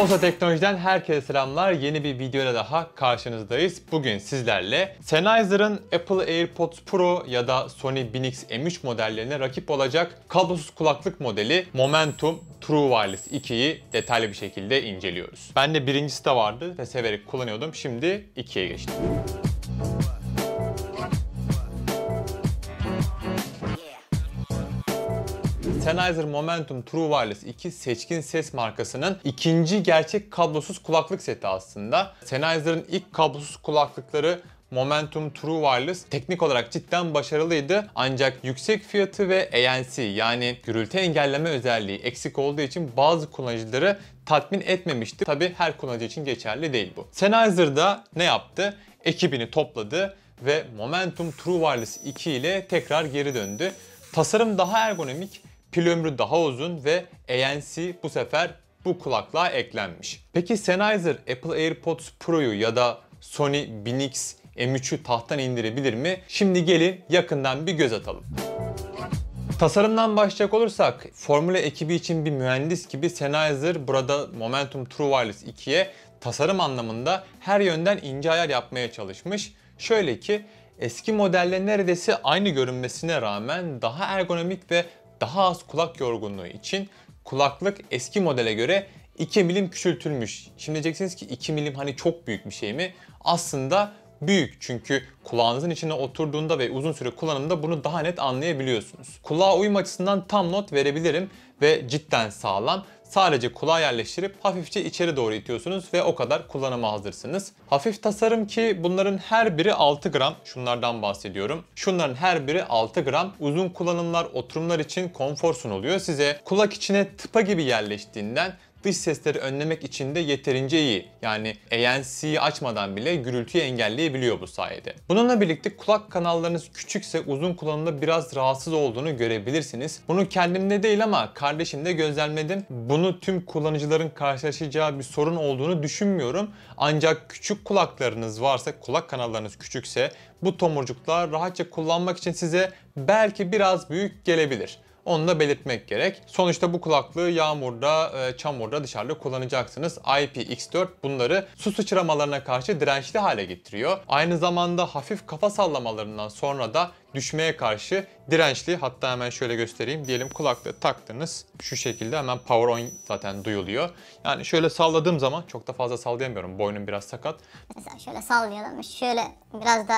Posta Teknoloji'den herkese selamlar. Yeni bir videoyla daha karşınızdayız. Bugün sizlerle Sennheiser'ın Apple AirPods Pro ya da Sony Binix M3 modellerine rakip olacak kablosuz kulaklık modeli Momentum True Wireless 2'yi detaylı bir şekilde inceliyoruz. Ben de birincisi de vardı ve severek kullanıyordum. Şimdi 2'ye geçtim. Sennheiser Momentum True Wireless 2 seçkin ses markasının ikinci gerçek kablosuz kulaklık seti aslında. Sennheiser'ın ilk kablosuz kulaklıkları Momentum True Wireless teknik olarak cidden başarılıydı. Ancak yüksek fiyatı ve ANC yani gürültü engelleme özelliği eksik olduğu için bazı kullanıcıları tatmin etmemişti. Tabi her kullanıcı için geçerli değil bu. Sennheiser'da ne yaptı? Ekibini topladı ve Momentum True Wireless 2 ile tekrar geri döndü. Tasarım daha ergonomik, pil ömrü daha uzun ve ANC bu sefer bu kulaklığa eklenmiş. Peki Sennheiser Apple AirPods Pro'yu ya da Sony Binix M3'ü tahttan indirebilir mi? Şimdi gelin yakından bir göz atalım. Tasarımdan başlayacak olursak Formula ekibi için bir mühendis gibi Sennheiser burada Momentum True Wireless 2'ye tasarım anlamında her yönden ince ayar yapmaya çalışmış. Şöyle ki eski modelle neredeyse aynı görünmesine rağmen daha ergonomik ve daha az kulak yorgunluğu için kulaklık eski modele göre 2 milim küçültülmüş. Şimdi diyeceksiniz ki 2 milim hani çok büyük bir şey mi? Aslında büyük. Çünkü kulağınızın içine oturduğunda ve uzun süre kullanımda bunu daha net anlayabiliyorsunuz. Kulağa uyum açısından tam not verebilirim ve cidden sağlam. Sadece kulağa yerleştirip hafifçe içeri doğru itiyorsunuz ve o kadar kullanıma hazırsınız. Hafif tasarım ki bunların her biri 6 gram. Şunlardan bahsediyorum. Şunların her biri 6 gram. Uzun kullanımlar, oturumlar için konfor sunuluyor size. Kulak içine tıpa gibi yerleştiğinden dış sesleri önlemek için de yeterince iyi. Yani ANC'yi açmadan bile gürültüyü engelleyebiliyor bu sayede. Bununla birlikte kulak kanallarınız küçükse uzun kullanımda biraz rahatsız olduğunu görebilirsiniz. Bunu kendimde değil ama kardeşimde gözlemledim. Bunu tüm kullanıcıların karşılaşacağı bir sorun olduğunu düşünmüyorum. Ancak küçük kulaklarınız varsa, kulak kanallarınız küçükse bu tomurcuklar rahatça kullanmak için size belki biraz büyük gelebilir. Onu da belirtmek gerek. Sonuçta bu kulaklığı yağmurda, e, çamurda dışarıda kullanacaksınız. IPX4 bunları su sıçramalarına karşı dirençli hale getiriyor. Aynı zamanda hafif kafa sallamalarından sonra da düşmeye karşı dirençli. Hatta hemen şöyle göstereyim. Diyelim kulaklığı taktınız. Şu şekilde hemen power on zaten duyuluyor. Yani şöyle salladığım zaman çok da fazla sallayamıyorum. Boynum biraz sakat. Mesela şöyle sallayalım. Şöyle biraz da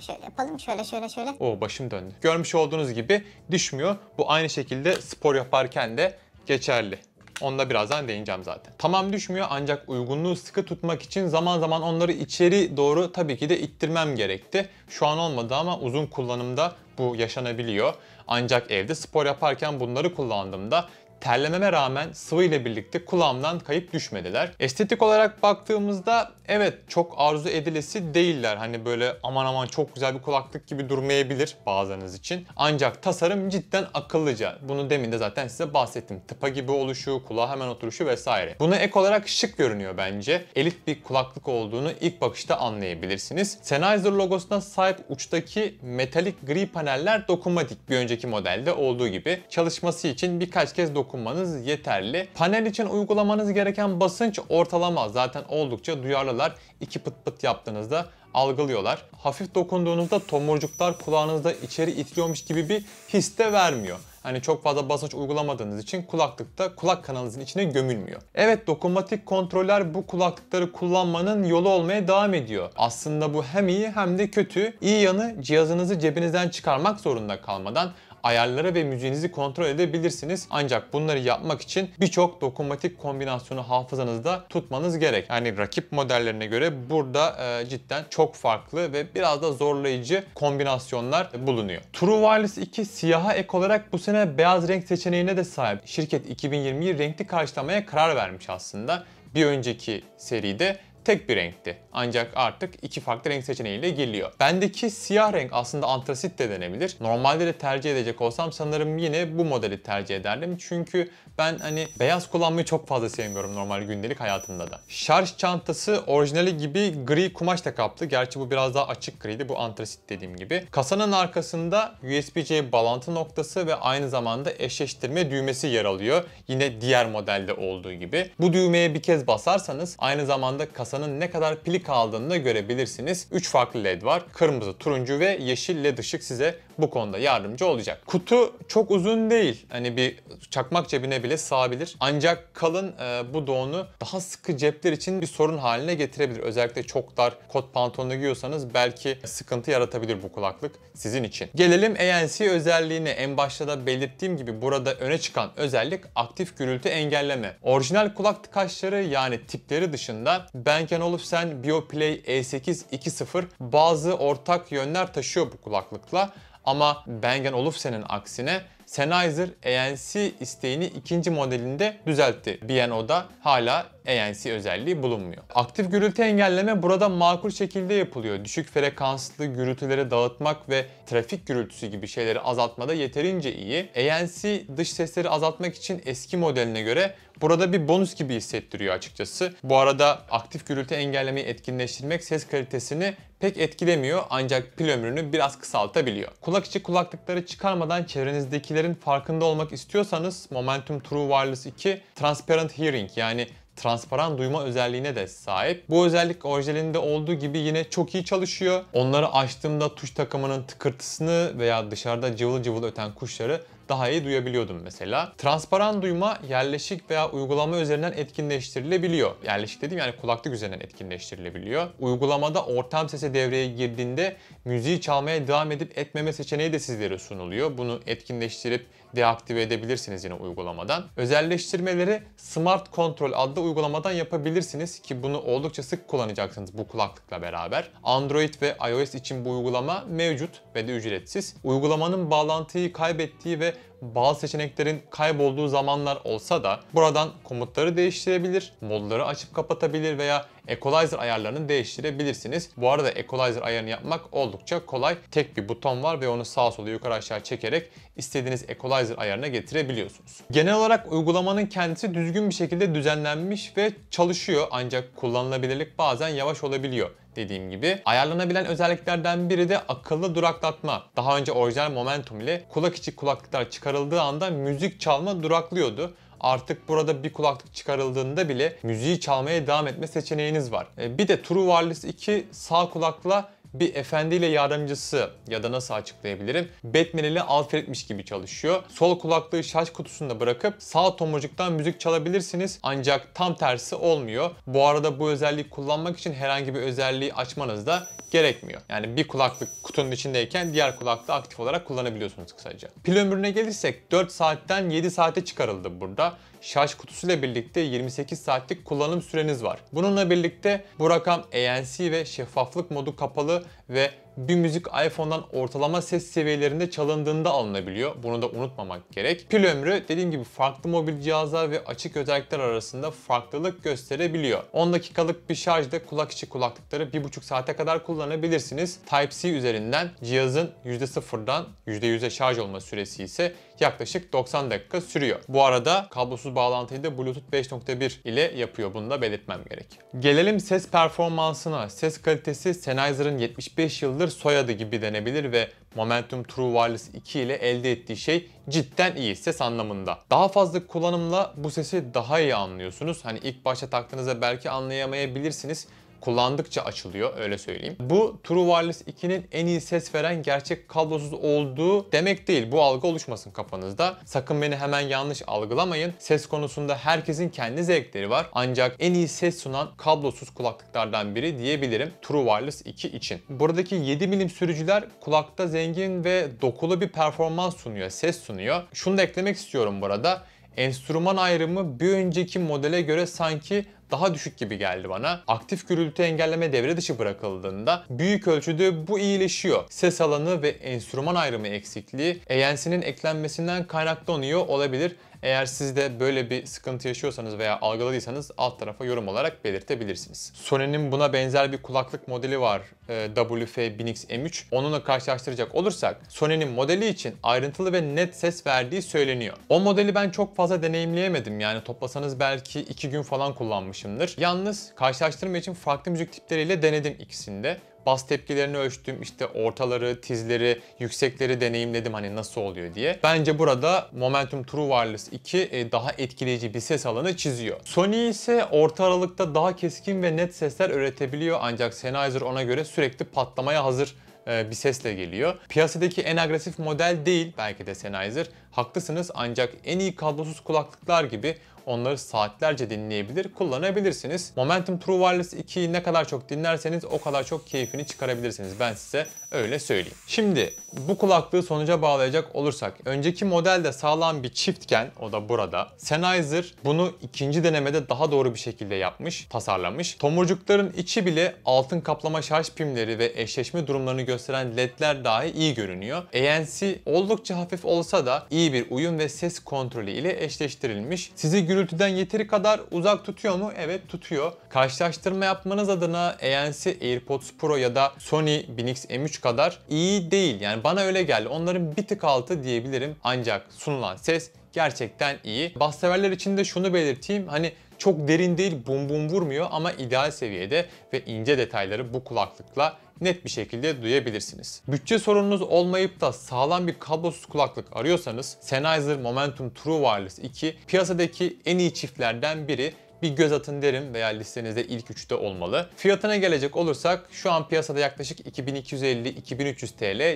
şöyle yapalım. Şöyle şöyle şöyle. Oo başım döndü. Görmüş olduğunuz gibi düşmüyor. Bu aynı şekilde spor yaparken de geçerli. Onda birazdan değineceğim zaten. Tamam düşmüyor ancak uygunluğu sıkı tutmak için zaman zaman onları içeri doğru tabii ki de ittirmem gerekti. Şu an olmadı ama uzun kullanımda bu yaşanabiliyor. Ancak evde spor yaparken bunları kullandığımda terlememe rağmen sıvı ile birlikte kulağımdan kayıp düşmediler. Estetik olarak baktığımızda evet çok arzu edilesi değiller. Hani böyle aman aman çok güzel bir kulaklık gibi durmayabilir bazılarınız için. Ancak tasarım cidden akıllıca. Bunu demin de zaten size bahsettim. Tıpa gibi oluşu, kulağa hemen oturuşu vesaire. Buna ek olarak şık görünüyor bence. Elit bir kulaklık olduğunu ilk bakışta anlayabilirsiniz. Sennheiser logosuna sahip uçtaki metalik gri paneller dokunmatik bir önceki modelde olduğu gibi. Çalışması için birkaç kez dokunmatik dokunmanız yeterli. Panel için uygulamanız gereken basınç ortalama zaten oldukça duyarlılar. İki pıt pıt yaptığınızda algılıyorlar. Hafif dokunduğunuzda tomurcuklar kulağınızda içeri itiliyormuş gibi bir his de vermiyor. Hani çok fazla basınç uygulamadığınız için kulaklıkta kulak kanalınızın içine gömülmüyor. Evet dokunmatik kontroller bu kulaklıkları kullanmanın yolu olmaya devam ediyor. Aslında bu hem iyi hem de kötü. İyi yanı cihazınızı cebinizden çıkarmak zorunda kalmadan ayarlara ve müziğinizi kontrol edebilirsiniz. Ancak bunları yapmak için birçok dokunmatik kombinasyonu hafızanızda tutmanız gerek. Yani rakip modellerine göre burada e, cidden çok farklı ve biraz da zorlayıcı kombinasyonlar bulunuyor. True Wireless 2 siyaha ek olarak bu sene beyaz renk seçeneğine de sahip. Şirket 2020'yi renkli karşılamaya karar vermiş aslında. Bir önceki seride tek bir renkti. Ancak artık iki farklı renk seçeneğiyle geliyor. Bendeki siyah renk aslında antrasit de denebilir. Normalde de tercih edecek olsam sanırım yine bu modeli tercih ederdim. Çünkü ben hani beyaz kullanmayı çok fazla sevmiyorum normal gündelik hayatımda da. Şarj çantası orijinali gibi gri kumaş da kaplı. Gerçi bu biraz daha açık griydi. Bu antrasit dediğim gibi. Kasanın arkasında USB-C bağlantı noktası ve aynı zamanda eşleştirme düğmesi yer alıyor. Yine diğer modelde olduğu gibi. Bu düğmeye bir kez basarsanız aynı zamanda kasa masanın ne kadar pili kaldığını da görebilirsiniz. 3 farklı led var. Kırmızı, turuncu ve yeşil led ışık size bu konuda yardımcı olacak. Kutu çok uzun değil. Hani bir çakmak cebine bile sığabilir. Ancak kalın e, bu donu daha sıkı cepler için bir sorun haline getirebilir. Özellikle çok dar kot pantolonu giyiyorsanız belki sıkıntı yaratabilir bu kulaklık sizin için. Gelelim ANC özelliğine. En başta da belirttiğim gibi burada öne çıkan özellik aktif gürültü engelleme. Orijinal kulak tıkaçları yani tipleri dışında Bang Olufsen Bioplay E8 2.0 bazı ortak yönler taşıyor bu kulaklıkla. Ama Bengen Bang senin aksine Sennheiser ANC isteğini ikinci modelinde düzeltti. BNO'da hala ANC özelliği bulunmuyor. Aktif gürültü engelleme burada makul şekilde yapılıyor. Düşük frekanslı gürültüleri dağıtmak ve trafik gürültüsü gibi şeyleri azaltmada yeterince iyi. ANC dış sesleri azaltmak için eski modeline göre burada bir bonus gibi hissettiriyor açıkçası. Bu arada aktif gürültü engellemeyi etkinleştirmek ses kalitesini pek etkilemiyor ancak pil ömrünü biraz kısaltabiliyor. Kulak içi kulaklıkları çıkarmadan çevrenizdekilerin farkında olmak istiyorsanız Momentum True Wireless 2 Transparent Hearing yani transparan duyma özelliğine de sahip. Bu özellik orijinalinde olduğu gibi yine çok iyi çalışıyor. Onları açtığımda tuş takımının tıkırtısını veya dışarıda cıvıl cıvıl öten kuşları daha iyi duyabiliyordum mesela. Transparan duyma yerleşik veya uygulama üzerinden etkinleştirilebiliyor. Yerleşik dediğim yani kulaklık üzerinden etkinleştirilebiliyor. Uygulamada ortam sesi devreye girdiğinde müziği çalmaya devam edip etmeme seçeneği de sizlere sunuluyor. Bunu etkinleştirip deaktive edebilirsiniz yine uygulamadan. Özelleştirmeleri Smart Control adlı uygulamadan yapabilirsiniz ki bunu oldukça sık kullanacaksınız bu kulaklıkla beraber. Android ve iOS için bu uygulama mevcut ve de ücretsiz. Uygulamanın bağlantıyı kaybettiği ve it bazı seçeneklerin kaybolduğu zamanlar olsa da buradan komutları değiştirebilir, modları açıp kapatabilir veya Equalizer ayarlarını değiştirebilirsiniz. Bu arada Equalizer ayarını yapmak oldukça kolay. Tek bir buton var ve onu sağa sola yukarı aşağı çekerek istediğiniz Equalizer ayarına getirebiliyorsunuz. Genel olarak uygulamanın kendisi düzgün bir şekilde düzenlenmiş ve çalışıyor ancak kullanılabilirlik bazen yavaş olabiliyor dediğim gibi. Ayarlanabilen özelliklerden biri de akıllı duraklatma. Daha önce orijinal momentum ile kulak içi kulaklıklar çıkarılmıştı çıkarıldığı anda müzik çalma duraklıyordu. Artık burada bir kulaklık çıkarıldığında bile müziği çalmaya devam etme seçeneğiniz var. E, bir de True Wireless 2 sağ kulakla bir efendiyle yardımcısı ya da nasıl açıklayabilirim? Batman ile Alfred'miş gibi çalışıyor. Sol kulaklığı şarj kutusunda bırakıp sağ tomurcuktan müzik çalabilirsiniz. Ancak tam tersi olmuyor. Bu arada bu özelliği kullanmak için herhangi bir özelliği açmanız da gerekmiyor. Yani bir kulaklık kutunun içindeyken diğer kulaklığı aktif olarak kullanabiliyorsunuz kısaca. Pil ömrüne gelirsek 4 saatten 7 saate çıkarıldı burada şarj kutusuyla birlikte 28 saatlik kullanım süreniz var. Bununla birlikte bu rakam ANC ve şeffaflık modu kapalı ve bir müzik iPhone'dan ortalama ses seviyelerinde çalındığında alınabiliyor. Bunu da unutmamak gerek. Pil ömrü dediğim gibi farklı mobil cihazlar ve açık özellikler arasında farklılık gösterebiliyor. 10 dakikalık bir şarjda kulak içi kulaklıkları 1,5 saate kadar kullanabilirsiniz. Type-C üzerinden cihazın %0'dan %100'e şarj olma süresi ise yaklaşık 90 dakika sürüyor. Bu arada kablosuz bağlantıyı da Bluetooth 5.1 ile yapıyor. Bunu da belirtmem gerek. Gelelim ses performansına. Ses kalitesi Sennheiser'ın 75 yıldır addır, soyadı gibi denebilir ve Momentum True Wireless 2 ile elde ettiği şey cidden iyi ses anlamında. Daha fazla kullanımla bu sesi daha iyi anlıyorsunuz. Hani ilk başta taktığınızda belki anlayamayabilirsiniz kullandıkça açılıyor öyle söyleyeyim. Bu True Wireless 2'nin en iyi ses veren gerçek kablosuz olduğu demek değil. Bu algı oluşmasın kafanızda. Sakın beni hemen yanlış algılamayın. Ses konusunda herkesin kendi zevkleri var. Ancak en iyi ses sunan kablosuz kulaklıklardan biri diyebilirim True Wireless 2 için. Buradaki 7 milim sürücüler kulakta zengin ve dokulu bir performans sunuyor, ses sunuyor. Şunu da eklemek istiyorum burada. Enstrüman ayrımı bir önceki modele göre sanki daha düşük gibi geldi bana. Aktif gürültü engelleme devre dışı bırakıldığında büyük ölçüde bu iyileşiyor. Ses alanı ve enstrüman ayrımı eksikliği ENC'nin eklenmesinden kaynaklanıyor olabilir. Eğer siz de böyle bir sıkıntı yaşıyorsanız veya algıladıysanız alt tarafa yorum olarak belirtebilirsiniz. Sony'nin buna benzer bir kulaklık modeli var e, WF-1000X-M3. Onunla karşılaştıracak olursak Sony'nin modeli için ayrıntılı ve net ses verdiği söyleniyor. O modeli ben çok fazla deneyimleyemedim. Yani toplasanız belki 2 gün falan kullanmışımdır. Yalnız karşılaştırma için farklı müzik tipleriyle denedim ikisinde. Bas tepkilerini ölçtüm, işte ortaları, tizleri, yüksekleri deneyimledim hani nasıl oluyor diye. Bence burada Momentum True Wireless 2 e, daha etkileyici bir ses alanı çiziyor. Sony ise orta aralıkta daha keskin ve net sesler üretebiliyor ancak Sennheiser ona göre sürekli patlamaya hazır e, bir sesle geliyor. Piyasadaki en agresif model değil belki de Sennheiser. Haklısınız ancak en iyi kablosuz kulaklıklar gibi Onları saatlerce dinleyebilir, kullanabilirsiniz. Momentum True Wireless 2'yi ne kadar çok dinlerseniz o kadar çok keyfini çıkarabilirsiniz. Ben size öyle söyleyeyim. Şimdi bu kulaklığı sonuca bağlayacak olursak önceki modelde sağlam bir çiftken o da burada. Sennheiser bunu ikinci denemede daha doğru bir şekilde yapmış, tasarlamış. Tomurcukların içi bile altın kaplama şarj pimleri ve eşleşme durumlarını gösteren ledler dahi iyi görünüyor. ANC oldukça hafif olsa da iyi bir uyum ve ses kontrolü ile eşleştirilmiş. Sizi gürültüden yeteri kadar uzak tutuyor mu? Evet tutuyor. Karşılaştırma yapmanız adına ANC AirPods Pro ya da Sony Binix M3 kadar iyi değil. Yani bana öyle geldi. Onların bir tık altı diyebilirim. Ancak sunulan ses gerçekten iyi. Bass severler için de şunu belirteyim. Hani çok derin değil bum bum vurmuyor ama ideal seviyede ve ince detayları bu kulaklıkla net bir şekilde duyabilirsiniz. Bütçe sorununuz olmayıp da sağlam bir kablosuz kulaklık arıyorsanız Sennheiser Momentum True Wireless 2 piyasadaki en iyi çiftlerden biri bir göz atın derim veya listenizde ilk üçte olmalı. Fiyatına gelecek olursak şu an piyasada yaklaşık 2250-2300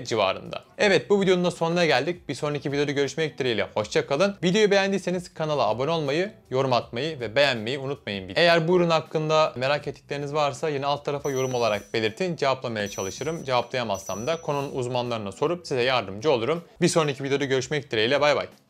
TL civarında. Evet bu videonun da sonuna geldik. Bir sonraki videoda görüşmek dileğiyle. Hoşçakalın. Videoyu beğendiyseniz kanala abone olmayı, yorum atmayı ve beğenmeyi unutmayın. Eğer bu ürün hakkında merak ettikleriniz varsa yine alt tarafa yorum olarak belirtin. Cevaplamaya çalışırım. Cevaplayamazsam da konunun uzmanlarına sorup size yardımcı olurum. Bir sonraki videoda görüşmek dileğiyle. Bay bay.